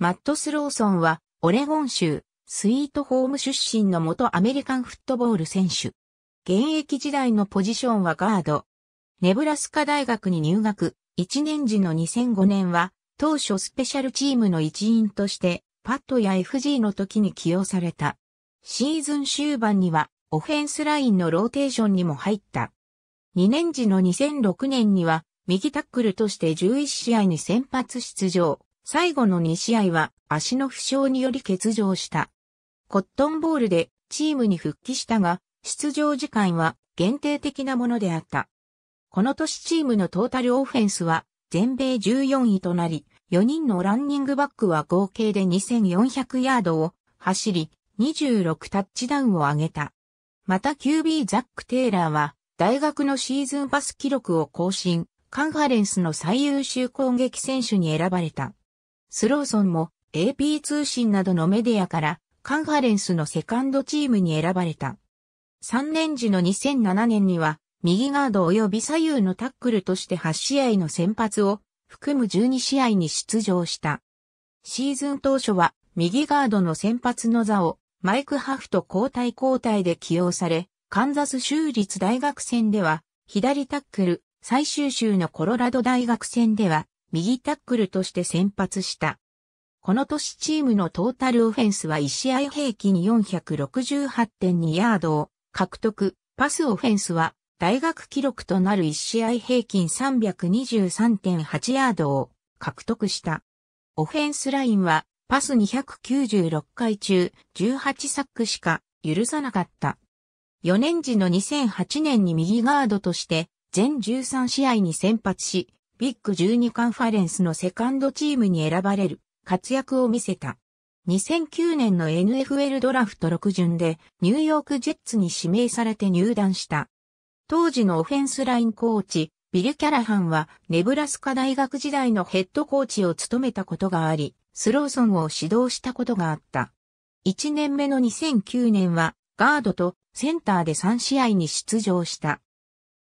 マットス・ローソンは、オレゴン州、スイートホーム出身の元アメリカンフットボール選手。現役時代のポジションはガード。ネブラスカ大学に入学、1年時の2005年は、当初スペシャルチームの一員として、パッドや FG の時に起用された。シーズン終盤には、オフェンスラインのローテーションにも入った。2年時の2006年には、右タックルとして11試合に先発出場。最後の2試合は足の負傷により欠場した。コットンボールでチームに復帰したが、出場時間は限定的なものであった。この年チームのトータルオフェンスは全米14位となり、4人のランニングバックは合計で2400ヤードを走り、26タッチダウンを上げた。また QB ザック・テイラーは大学のシーズンパス記録を更新、カンファレンスの最優秀攻撃選手に選ばれた。スローソンも AP 通信などのメディアからカンファレンスのセカンドチームに選ばれた。3年時の2007年には右ガード及び左右のタックルとして8試合の先発を含む12試合に出場した。シーズン当初は右ガードの先発の座をマイク・ハフと交代交代で起用され、カンザス州立大学戦では左タックル、最終週のコロラド大学戦では右タックルとして先発した。この年チームのトータルオフェンスは1試合平均468.2ヤードを獲得、パスオフェンスは大学記録となる1試合平均323.8ヤードを獲得した。オフェンスラインはパス296回中18サックしか許さなかった。4年時の2008年に右ガードとして全13試合に先発し、ビッグ12カンファレンスのセカンドチームに選ばれる活躍を見せた。2009年の NFL ドラフト6巡でニューヨークジェッツに指名されて入団した。当時のオフェンスラインコーチ、ビル・キャラハンはネブラスカ大学時代のヘッドコーチを務めたことがあり、スローソンを指導したことがあった。1年目の2009年はガードとセンターで3試合に出場した。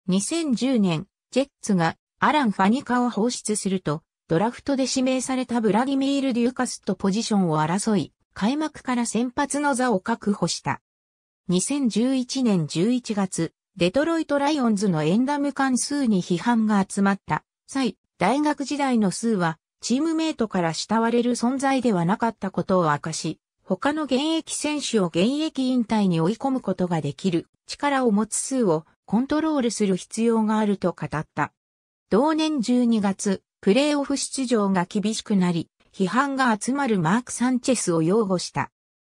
2010年、ジェッツがアラン・ファニカを放出すると、ドラフトで指名されたブラディミール・デューカスとポジションを争い、開幕から先発の座を確保した。2011年11月、デトロイト・ライオンズのエンダム関数に批判が集まった際、大学時代の数は、チームメイトから慕われる存在ではなかったことを明かし、他の現役選手を現役引退に追い込むことができる力を持つ数をコントロールする必要があると語った。同年12月、プレーオフ出場が厳しくなり、批判が集まるマーク・サンチェスを擁護した。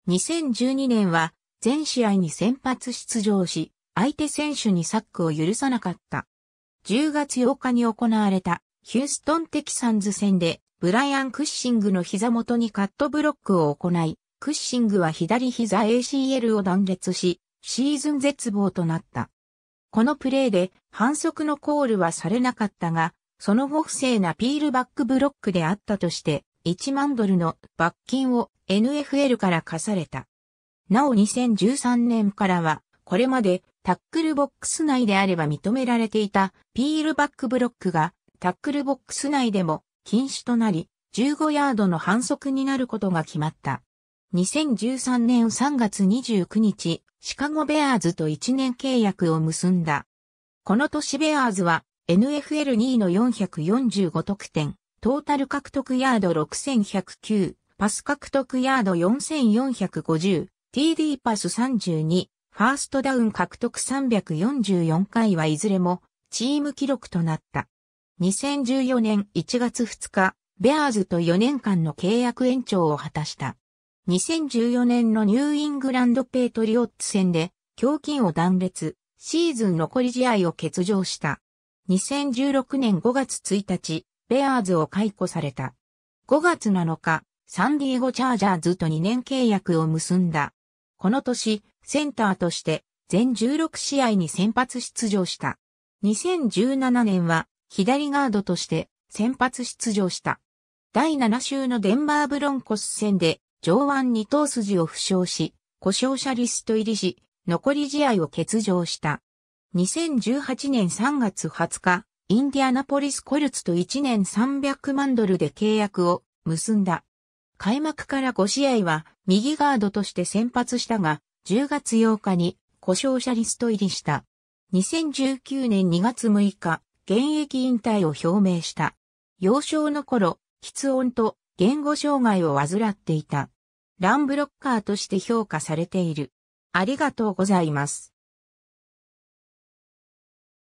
2012年は、全試合に先発出場し、相手選手にサックを許さなかった。10月8日に行われた、ヒューストン・テキサンズ戦で、ブライアン・クッシングの膝元にカットブロックを行い、クッシングは左膝 ACL を断裂し、シーズン絶望となった。このプレーで反則のコールはされなかったが、その後不正なピールバックブロックであったとして、1万ドルの罰金を NFL から課された。なお2013年からは、これまでタックルボックス内であれば認められていたピールバックブロックがタックルボックス内でも禁止となり、15ヤードの反則になることが決まった。2013年3月29日、シカゴベアーズと1年契約を結んだ。この年ベアーズは NFL2 位の445得点、トータル獲得ヤード6109、パス獲得ヤード4450、TD パス32、ファーストダウン獲得344回はいずれもチーム記録となった。2014年1月2日、ベアーズと4年間の契約延長を果たした。2014年のニューイングランドペイトリオッツ戦で、胸筋を断裂、シーズン残り試合を欠場した。2016年5月1日、ベアーズを解雇された。5月7日、サンディエゴチャージャーズと2年契約を結んだ。この年、センターとして全16試合に先発出場した。2017年は左ガードとして先発出場した。第7週のデンバーブロンコス戦で上腕二頭筋を負傷し、故障者リスト入りし、残り試合を欠場した。2018年3月20日、インディアナポリスコルツと1年300万ドルで契約を結んだ。開幕から5試合は右ガードとして先発したが、10月8日に故障者リスト入りした。2019年2月6日、現役引退を表明した。幼少の頃、喫音と言語障害を患っていた。ランブロッカーとして評価されている。ありがとうございます。